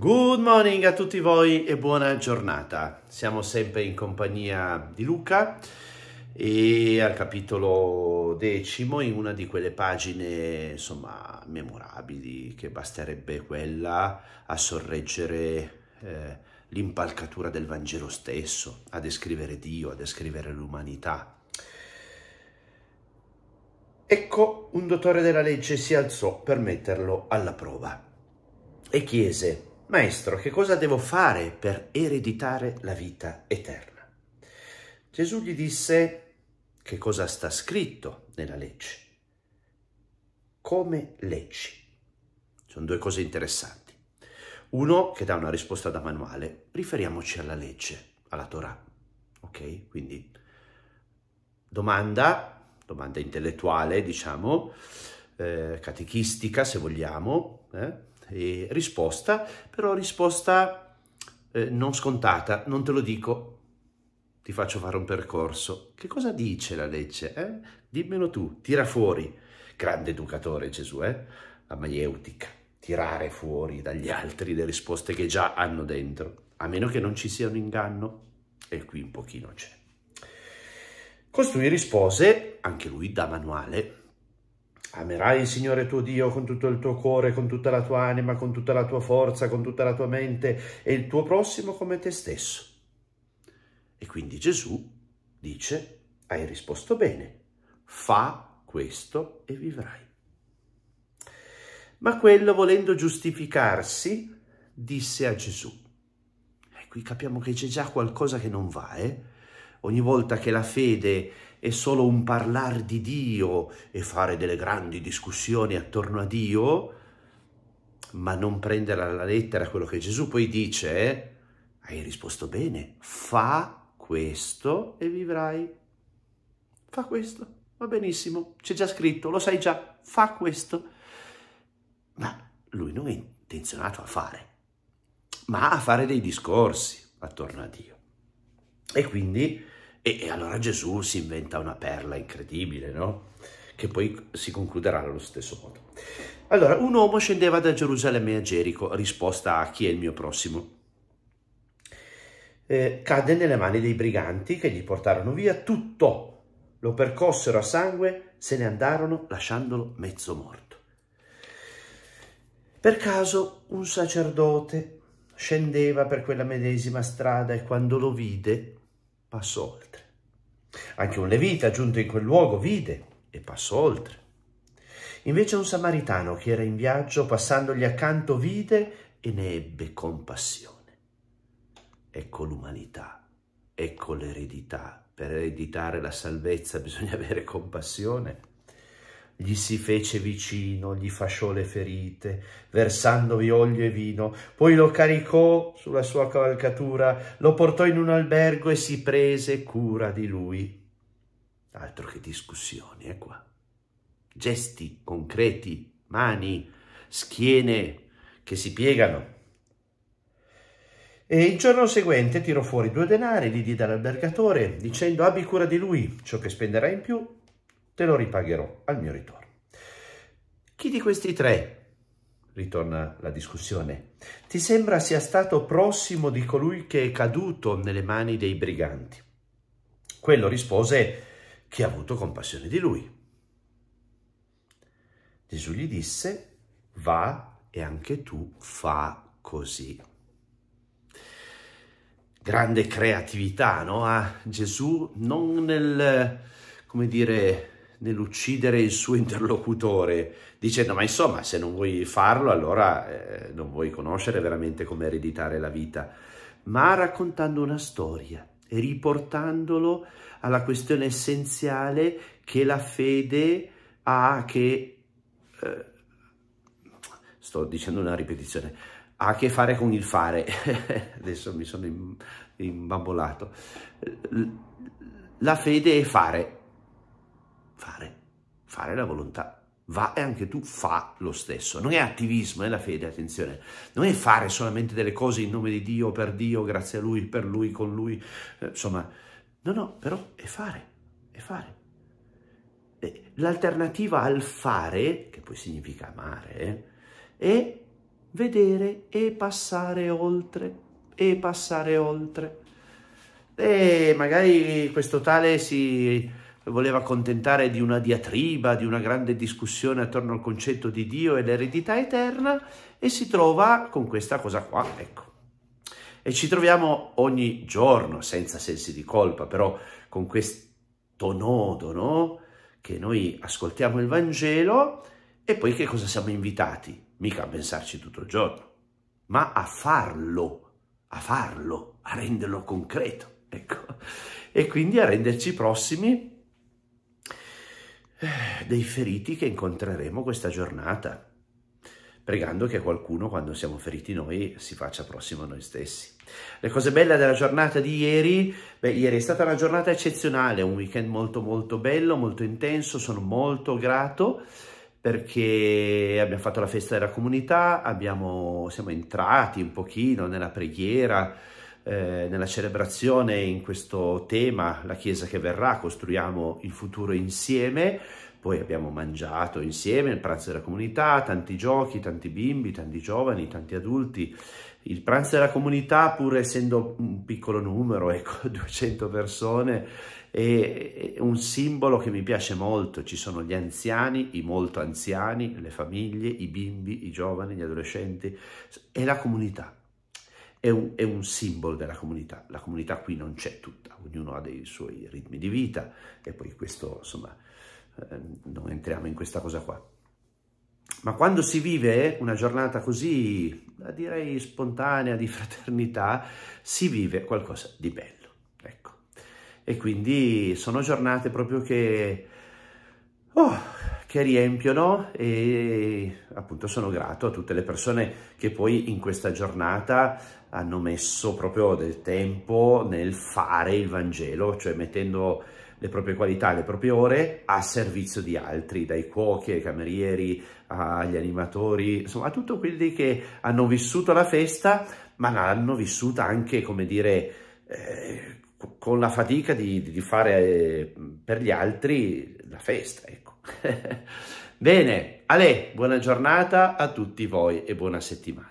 Good morning a tutti voi e buona giornata. Siamo sempre in compagnia di Luca e al capitolo decimo in una di quelle pagine insomma memorabili che basterebbe quella a sorreggere eh, l'impalcatura del Vangelo stesso, a descrivere Dio, a descrivere l'umanità. Ecco, un dottore della legge si alzò per metterlo alla prova e chiese Maestro, che cosa devo fare per ereditare la vita eterna? Gesù gli disse che cosa sta scritto nella legge. Come leggi. Sono due cose interessanti. Uno che dà una risposta da manuale, riferiamoci alla legge, alla Torah. Ok? Quindi domanda, domanda intellettuale, diciamo, eh, catechistica se vogliamo, eh? eh, risposta, però risposta eh, non scontata, non te lo dico, ti faccio fare un percorso. Che cosa dice la legge? Eh? Dimmelo tu, tira fuori. Grande educatore Gesù, eh? la maieutica, tirare fuori dagli altri le risposte che già hanno dentro, a meno che non ci sia un inganno, e qui un pochino c'è. Costui rispose, anche lui da manuale, Amerai il Signore tuo Dio con tutto il tuo cuore, con tutta la tua anima, con tutta la tua forza, con tutta la tua mente e il tuo prossimo come te stesso. E quindi Gesù dice, hai risposto bene, fa questo e vivrai. Ma quello, volendo giustificarsi, disse a Gesù. E eh, qui capiamo che c'è già qualcosa che non va, eh? Ogni volta che la fede è solo un parlare di Dio e fare delle grandi discussioni attorno a Dio, ma non prendere alla lettera quello che Gesù poi dice, hai risposto bene, fa questo e vivrai. Fa questo, va benissimo, c'è già scritto, lo sai già, fa questo. Ma lui non è intenzionato a fare, ma a fare dei discorsi attorno a Dio. E quindi e, e, allora Gesù si inventa una perla incredibile, no? Che poi si concluderà allo stesso modo. Allora, un uomo scendeva da Gerusalemme a Gerico, risposta a chi è il mio prossimo. Eh, cadde nelle mani dei briganti che gli portarono via tutto, lo percossero a sangue, se ne andarono lasciandolo mezzo morto. Per caso un sacerdote scendeva per quella medesima strada e quando lo vide passò oltre. Anche un levita giunto in quel luogo vide e passò oltre. Invece un samaritano che era in viaggio, passandogli accanto, vide e ne ebbe compassione. Ecco l'umanità, ecco l'eredità. Per ereditare la salvezza bisogna avere compassione gli si fece vicino, gli fasciò le ferite, versandovi olio e vino, poi lo caricò sulla sua cavalcatura, lo portò in un albergo e si prese cura di lui. Altro che discussioni, è eh, qua. Gesti concreti, mani, schiene che si piegano. E il giorno seguente tirò fuori due denari, li diede all'albergatore, dicendo abbi cura di lui, ciò che spenderai in più te lo ripagherò al mio ritorno. Chi di questi tre ritorna la discussione. Ti sembra sia stato prossimo di colui che è caduto nelle mani dei briganti? Quello rispose che ha avuto compassione di lui. Gesù gli disse, va e anche tu fa così. Grande creatività, no? A ah, Gesù non nel, come dire, nell'uccidere il suo interlocutore, dicendo ma insomma se non vuoi farlo allora eh, non vuoi conoscere veramente come ereditare la vita, ma raccontando una storia e riportandolo alla questione essenziale che la fede ha che... Eh, sto dicendo una ripetizione, ha a che fare con il fare, adesso mi sono imbambolato, la fede è fare, fare, fare la volontà. Va e anche tu fa lo stesso. Non è attivismo, è la fede, attenzione. Non è fare solamente delle cose in nome di Dio, per Dio, grazie a Lui, per Lui, con Lui. Eh, insomma, no, no, però è fare, è fare. L'alternativa al fare, che poi significa amare, è vedere e passare oltre, e passare oltre. E magari questo tale si voleva accontentare di una diatriba, di una grande discussione attorno al concetto di Dio e l'eredità eterna e si trova con questa cosa qua, ecco. E ci troviamo ogni giorno, senza sensi di colpa, però con questo nodo, no? Che noi ascoltiamo il Vangelo e poi che cosa siamo invitati? Mica a pensarci tutto il giorno, ma a farlo, a farlo, a renderlo concreto, ecco. E quindi a renderci prossimi eh, dei feriti che incontreremo questa giornata, pregando che qualcuno, quando siamo feriti noi, si faccia prossimo a noi stessi. Le cose belle della giornata di ieri, beh, ieri è stata una giornata eccezionale, un weekend molto molto bello, molto intenso, sono molto grato perché abbiamo fatto la festa della comunità, abbiamo, siamo entrati un pochino nella preghiera, eh, nella celebrazione in questo tema, la Chiesa che verrà, costruiamo il futuro insieme, poi abbiamo mangiato insieme il pranzo della comunità, tanti giochi, tanti bimbi, tanti giovani, tanti adulti. Il pranzo della comunità, pur essendo un piccolo numero, ecco, 200 persone, è un simbolo che mi piace molto. Ci sono gli anziani, i molto anziani, le famiglie, i bimbi, i giovani, gli adolescenti e la comunità è un, è un, simbolo della comunità. La comunità qui non c'è tutta, ognuno ha dei suoi ritmi di vita e poi questo, insomma, ehm, non entriamo in questa cosa qua. Ma quando si vive una giornata così, direi spontanea, di fraternità, si vive qualcosa di bello, ecco. E quindi sono giornate proprio che oh, che riempiono e appunto sono grato a tutte le persone che poi in questa giornata hanno messo proprio del tempo nel fare il Vangelo, cioè mettendo le proprie qualità, le proprie ore a servizio di altri, dai cuochi ai camerieri, agli animatori, insomma a tutti quelli che hanno vissuto la festa, ma l'hanno vissuta anche, come dire, eh, con la fatica di, di fare eh, per gli altri una festa, ecco. Bene, Ale, buona giornata a tutti voi e buona settimana.